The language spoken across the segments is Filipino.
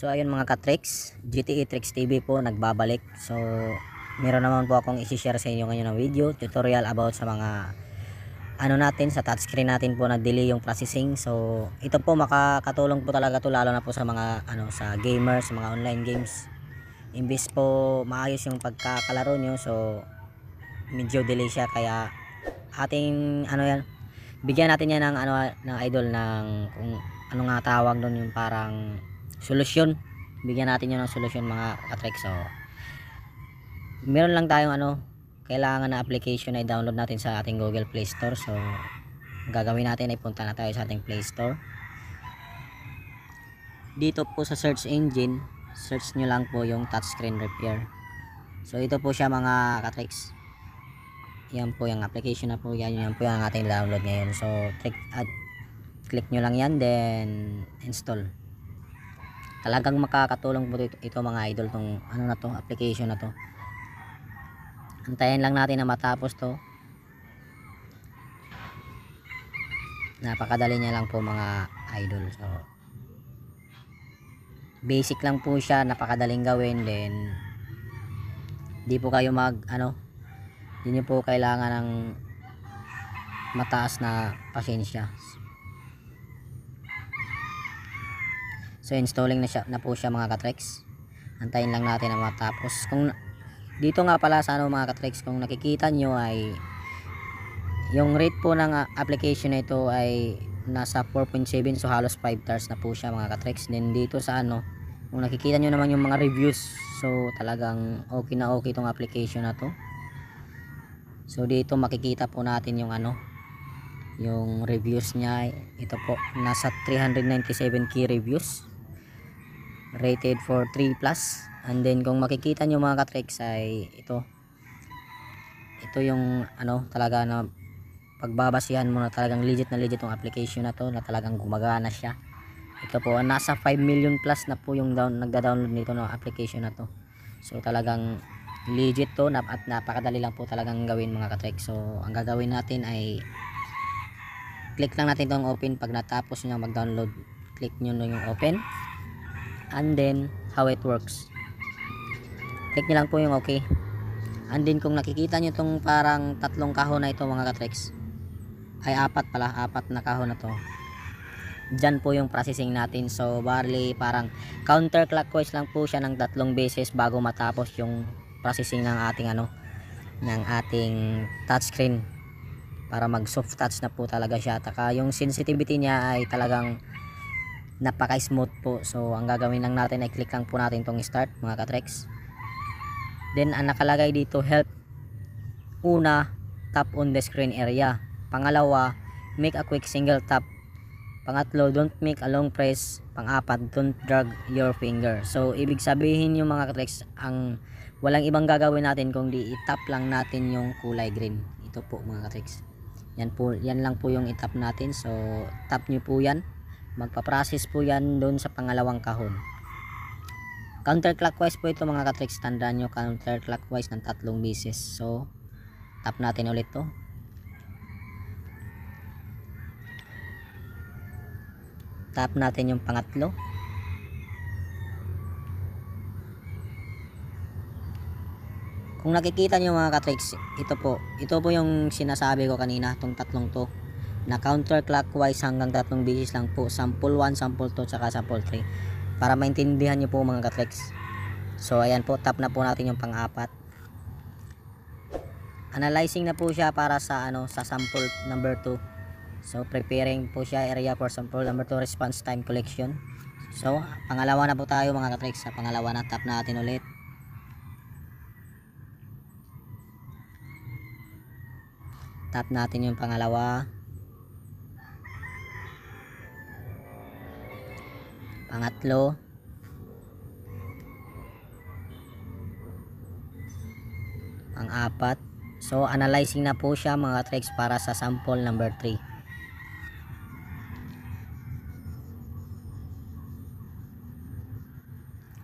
So ayun mga katricks, GTA Tricks TV po nagbabalik. So meron naman po akong i-share sa inyo ngayon na video tutorial about sa mga ano natin sa touchscreen natin po na delay yung processing. So ito po makakatulong po talaga to lalo na po sa mga ano sa gamers, sa mga online games. Imbis po maayos yung pagkakalaro nyo so medyo delay siya kaya ating ano yan bigyan natin yan ng ano ng idol ng kung ano nga tawag doon yung parang solusyon bigyan natin yun ng solusyon mga katrek so meron lang tayong ano kailangan na application na i-download natin sa ating google play store so gagawin natin ay punta na tayo sa ating play store dito po sa search engine search nyo lang po yung touchscreen repair so ito po siya mga katricks yan po yung application na po yan, yan po yung ating download ngayon so click, at, ah, click nyo lang yan then install talagang makakatulong po ito, ito mga idol tong ano na to application na to antayin lang natin na matapos to napakadali niya lang po mga idol so basic lang po siya napakadaling gawin then hindi po kayo mag ano hindi niyo po kailangan ng mataas na pasensya So installing na, siya, na po siya mga katrex. Antayin lang natin na matapos. Kung dito nga pala sa ano mga katrex kung nakikita nyo ay yung rate po ng ah, application nito ay nasa 4.7 so halos 5 stars na po siya mga katrex din dito sa ano kung nakikita nyo naman yung mga reviews so talagang okay na okay itong application na to so dito makikita po natin yung ano yung reviews niya ito po nasa 397 key reviews rated for 3 plus and then kung makikita nyo mga katricks ay ito ito yung ano talaga na pagbabasihan mo na talagang legit na legit yung application na to na talagang gumagana siya ito po ah, nasa 5 million plus na po yung down, nagda-download nito ng application na to so talagang legit to nap at napakadali lang po talagang gawin mga katrek so ang gagawin natin ay click lang natin tong open pag natapos nyo mag-download click nyo yung open and then how it works click nyo lang po yung okay and then kung nakikita nyo tong parang tatlong kahon na ito mga katricks ay apat pala apat na kahon na to dyan po yung processing natin so barely parang counterclockwise lang po siya ng tatlong beses bago matapos yung processing ng ating ano ng ating touchscreen para mag soft touch na po talaga siya taka yung sensitivity niya ay talagang napaka smooth po so ang gagawin lang natin ay click lang po natin tong start mga katrex then ang nakalagay dito help una tap on the screen area pangalawa make a quick single tap pangatlo don't make a long press pangapat don't drag your finger so ibig sabihin yung mga katrex ang walang ibang gagawin natin kundi itap lang natin yung kulay green ito po mga katrex yan po yan lang po yung itap natin so tap nyo po yan magpaprocess po yan doon sa pangalawang kahon counterclockwise po ito mga katricks tandaan nyo counterclockwise ng tatlong bisis so tap natin ulit to tap natin yung pangatlo kung nakikita nyo mga katricks ito po ito po yung sinasabi ko kanina tong tatlong to na counterclockwise hanggang tatlong bisis lang po sample 1, sample 2, tsaka sample 3 para maintindihan nyo po mga katlex so ayan po tap na po natin yung pang-apat analyzing na po siya para sa ano sa sample number 2 So, preparing po siya area for sample number 2 response time collection. So, pangalawa na po tayo mga katrix. Sa pangalawa na tap natin ulit. Tap natin yung pangalawa. pangatlo pang-apat so analyzing na po siya mga tricks para sa sample number 3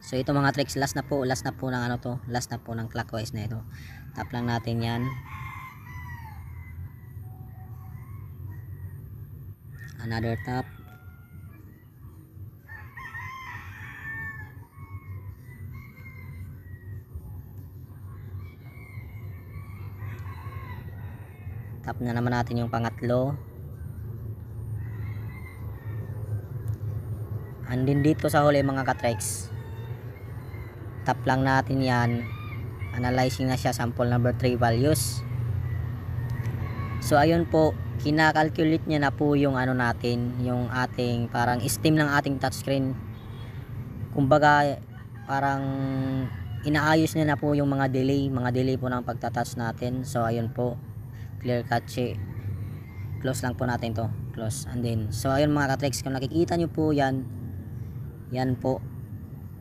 So ito mga tricks, last na po, last na po ng ano to, last na po ng clockwise na ito. Tap lang natin 'yan. Another tap. tap na naman natin yung pangatlo andin dito sa huli mga katrex tap lang natin yan analyzing na siya sample number 3 values so ayun po kinakalculate niya na po yung ano natin yung ating parang steam ng ating touchscreen kumbaga parang inaayos niya na po yung mga delay mga delay po ng pagtatouch natin so ayun po clear cut close lang po natin to close and then so ayun mga katrex kung nakikita nyo po yan yan po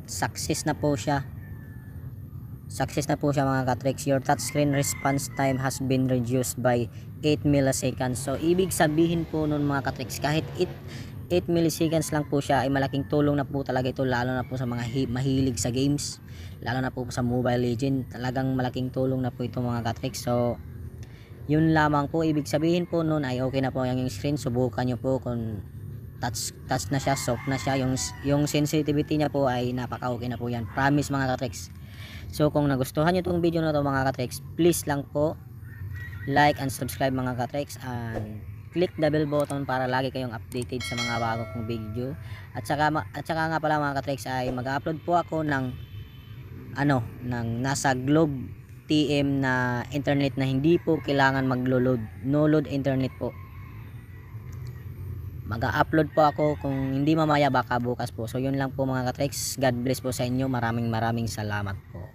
success na po siya success na po siya mga katrex your touchscreen response time has been reduced by 8 milliseconds so ibig sabihin po nun mga katrex kahit it 8 milliseconds lang po siya ay malaking tulong na po talaga ito lalo na po sa mga mahilig sa games lalo na po sa Mobile Legend talagang malaking tulong na po ito mga Katrix so yun lamang po ibig sabihin po noon ay okay na po yung screen subukan nyo po kung touch, touch na siya soft na siya yung, yung sensitivity niya po ay napaka okay na po yan promise mga katricks so kung nagustuhan nyo tong video na to mga katricks please lang po like and subscribe mga katricks and click the bell button para lagi kayong updated sa mga bago kong video at saka, at saka nga pala mga katrex ay mag-upload po ako ng ano, ng nasa globe TM na internet na hindi po kailangan maglo-load. No load internet po. Mag-upload po ako kung hindi mamaya baka bukas po. So yun lang po mga katreks. God bless po sa inyo. Maraming maraming salamat po.